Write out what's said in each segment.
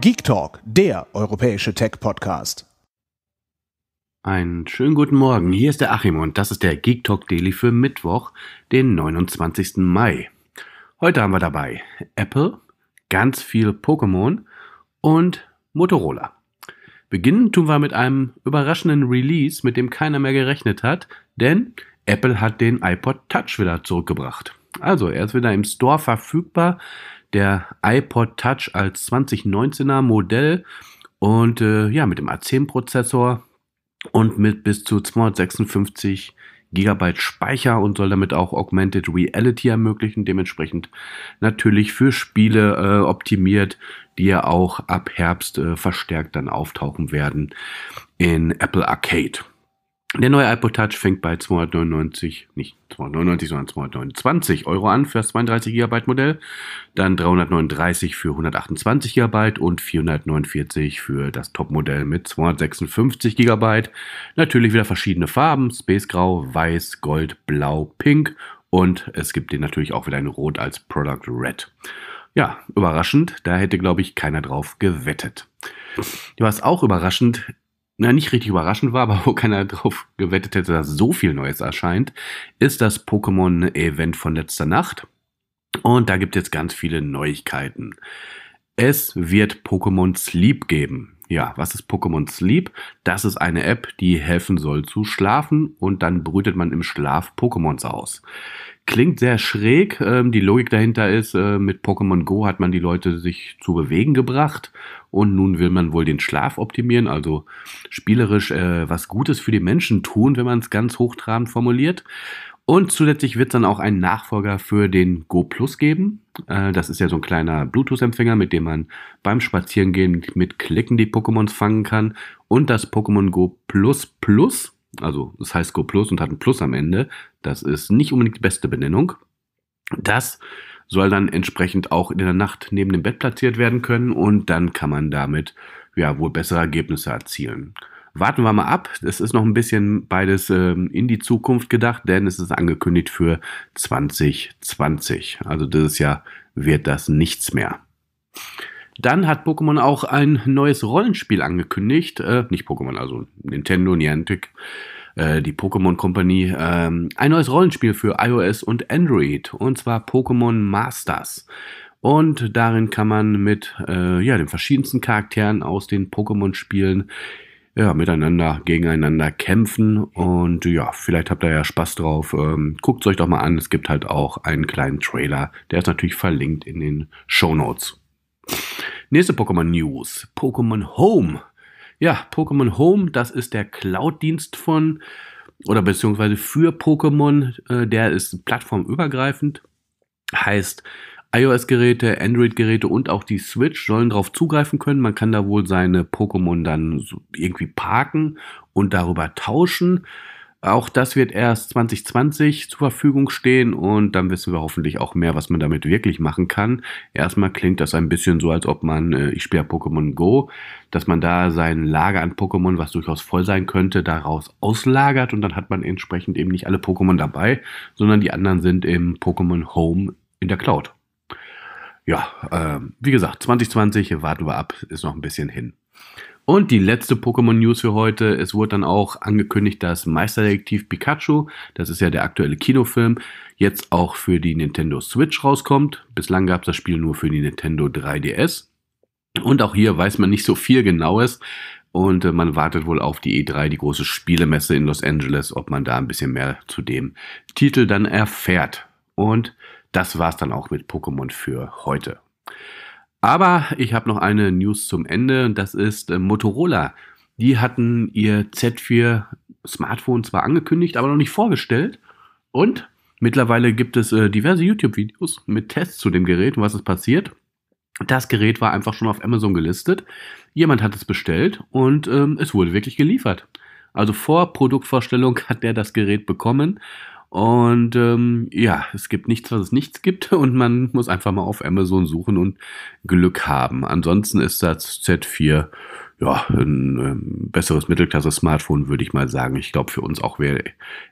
Geek Talk, der europäische Tech-Podcast. Einen schönen guten Morgen, hier ist der Achim und das ist der Geek Talk Daily für Mittwoch, den 29. Mai. Heute haben wir dabei Apple, ganz viel Pokémon und Motorola. Beginnen tun wir mit einem überraschenden Release, mit dem keiner mehr gerechnet hat, denn Apple hat den iPod Touch wieder zurückgebracht. Also, er ist wieder im Store verfügbar. Der iPod Touch als 2019er Modell und äh, ja, mit dem A10-Prozessor und mit bis zu 256 GB Speicher und soll damit auch Augmented Reality ermöglichen. Dementsprechend natürlich für Spiele äh, optimiert, die ja auch ab Herbst äh, verstärkt dann auftauchen werden in Apple Arcade. Der neue iPod Touch fängt bei 299, nicht 299, sondern 229 Euro an für das 32 GB Modell, dann 339 für 128 GB und 449 für das Top-Modell mit 256 GB. Natürlich wieder verschiedene Farben, Space Grau, Weiß, Gold, Blau, Pink und es gibt den natürlich auch wieder in Rot als Product Red. Ja, überraschend, da hätte glaube ich keiner drauf gewettet. Was auch überraschend na, nicht richtig überraschend war, aber wo keiner drauf gewettet hätte, dass so viel Neues erscheint, ist das Pokémon-Event von letzter Nacht. Und da gibt es ganz viele Neuigkeiten. Es wird Pokémon Sleep geben. Ja, was ist Pokémon Sleep? Das ist eine App, die helfen soll zu schlafen und dann brütet man im Schlaf Pokémons aus. Klingt sehr schräg. Ähm, die Logik dahinter ist, äh, mit Pokémon Go hat man die Leute sich zu bewegen gebracht und nun will man wohl den Schlaf optimieren, also spielerisch äh, was Gutes für die Menschen tun, wenn man es ganz hochtrabend formuliert. Und zusätzlich wird es dann auch einen Nachfolger für den Go Plus geben. Äh, das ist ja so ein kleiner Bluetooth-Empfänger, mit dem man beim Spazierengehen mit Klicken die Pokémons fangen kann. Und das Pokémon Go Plus Plus, also es das heißt Go Plus und hat ein Plus am Ende. Das ist nicht unbedingt die beste Benennung. Das soll dann entsprechend auch in der Nacht neben dem Bett platziert werden können und dann kann man damit ja wohl bessere Ergebnisse erzielen warten wir mal ab. Es ist noch ein bisschen beides ähm, in die Zukunft gedacht, denn es ist angekündigt für 2020. Also dieses Jahr wird das nichts mehr. Dann hat Pokémon auch ein neues Rollenspiel angekündigt. Äh, nicht Pokémon, also Nintendo, Niantic, äh, die Pokémon Company. Äh, ein neues Rollenspiel für iOS und Android. Und zwar Pokémon Masters. Und darin kann man mit äh, ja, den verschiedensten Charakteren aus den Pokémon-Spielen ja, miteinander, gegeneinander kämpfen. Und ja, vielleicht habt ihr ja Spaß drauf. Ähm, Guckt es euch doch mal an. Es gibt halt auch einen kleinen Trailer. Der ist natürlich verlinkt in den Show Notes. Nächste Pokémon News. Pokémon Home. Ja, Pokémon Home, das ist der Cloud-Dienst von oder beziehungsweise für Pokémon. Äh, der ist plattformübergreifend. Heißt, iOS-Geräte, Android-Geräte und auch die Switch sollen darauf zugreifen können. Man kann da wohl seine Pokémon dann irgendwie parken und darüber tauschen. Auch das wird erst 2020 zur Verfügung stehen und dann wissen wir hoffentlich auch mehr, was man damit wirklich machen kann. Erstmal klingt das ein bisschen so, als ob man, äh, ich spiele Pokémon Go, dass man da sein Lager an Pokémon, was durchaus voll sein könnte, daraus auslagert und dann hat man entsprechend eben nicht alle Pokémon dabei, sondern die anderen sind im Pokémon Home in der Cloud ja, äh, wie gesagt, 2020, warten wir ab, ist noch ein bisschen hin. Und die letzte Pokémon News für heute. Es wurde dann auch angekündigt, dass Meisterdetektiv Pikachu, das ist ja der aktuelle Kinofilm, jetzt auch für die Nintendo Switch rauskommt. Bislang gab es das Spiel nur für die Nintendo 3DS. Und auch hier weiß man nicht so viel Genaues. Und äh, man wartet wohl auf die E3, die große Spielemesse in Los Angeles, ob man da ein bisschen mehr zu dem Titel dann erfährt. Und das war es dann auch mit Pokémon für heute. Aber ich habe noch eine News zum Ende. Das ist äh, Motorola. Die hatten ihr Z4 Smartphone zwar angekündigt, aber noch nicht vorgestellt. Und mittlerweile gibt es äh, diverse YouTube-Videos mit Tests zu dem Gerät und was ist passiert. Das Gerät war einfach schon auf Amazon gelistet. Jemand hat es bestellt und ähm, es wurde wirklich geliefert. Also vor Produktvorstellung hat der das Gerät bekommen und ähm, ja, es gibt nichts, was es nichts gibt. Und man muss einfach mal auf Amazon suchen und Glück haben. Ansonsten ist das Z4 ja, ein ähm, besseres Mittelklasse-Smartphone, also würde ich mal sagen. Ich glaube, für uns auch wäre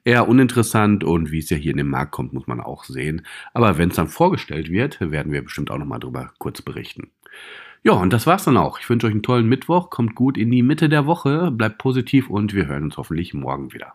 eher uninteressant und wie es ja hier in den Markt kommt, muss man auch sehen. Aber wenn es dann vorgestellt wird, werden wir bestimmt auch nochmal drüber kurz berichten. Ja, und das war's dann auch. Ich wünsche euch einen tollen Mittwoch, kommt gut in die Mitte der Woche, bleibt positiv und wir hören uns hoffentlich morgen wieder.